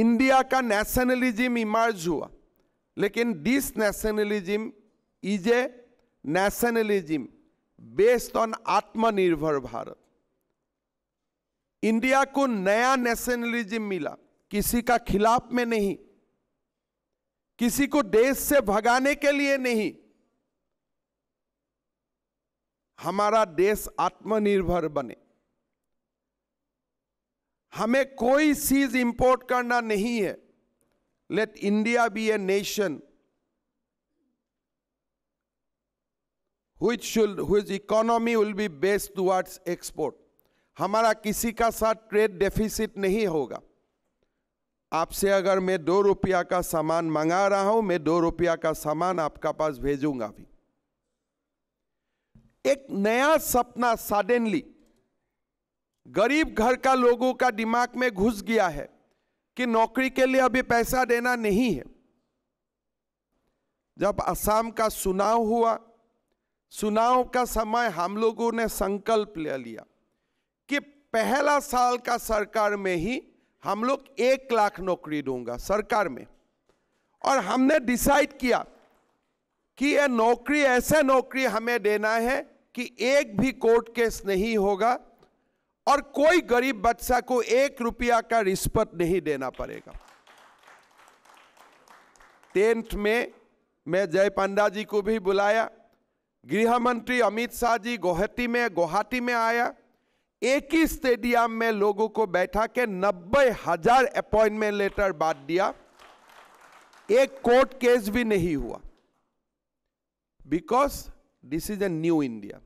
India का nationalism emerge हुआ लेकिन this nationalism is a nationalism based on आत्मनिर्भर भारत इंडिया को नया नेशनलिज्म मिला किसी का खिलाफ में नहीं किसी को देश से भगाने के लिए नहीं हमारा देश आत्मनिर्भर बने हमें कोई चीज इंपोर्ट करना नहीं है let India be a nation who should which economy will be based towards export हमारा किसी का साथ ट्रेड डेफिसिट नहीं होगा आपसे अगर मैं दो रुपया का सामान मंगा रहा हूं मैं दो रुपया का सामान आपका पास भेजूंगा भी एक नया सपना सडनली गरीब घर का लोगों का दिमाग में घुस गया है कि नौकरी के लिए अभी पैसा देना नहीं है जब असम का चुनाव हुआ चुनाव का समय हम लोगों ने संकल्प ले लिया कि पहला साल का सरकार में ही हम लोग एक लाख नौकरी दूंगा सरकार में और हमने डिसाइड किया कि यह नौकरी ऐसे नौकरी हमें देना है कि एक भी कोर्ट केस नहीं होगा और कोई गरीब बच्चा को एक रुपया का रिश्वत नहीं देना पड़ेगा टेंथ में मैं जय पांडा जी को भी बुलाया गृह मंत्री अमित शाह जी गुवाहाटी में गुवाहाटी में आया एक ही स्टेडियम में लोगों को बैठा के नब्बे हजार अपॉइंटमेंट लेटर बांट दिया एक कोर्ट केस भी नहीं हुआ because this is a new India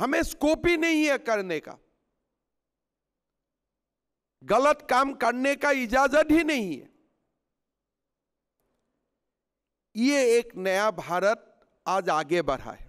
हमें स्कोप ही नहीं है करने का गलत काम करने का इजाजत ही नहीं है ये एक नया भारत आज आगे बढ़ा है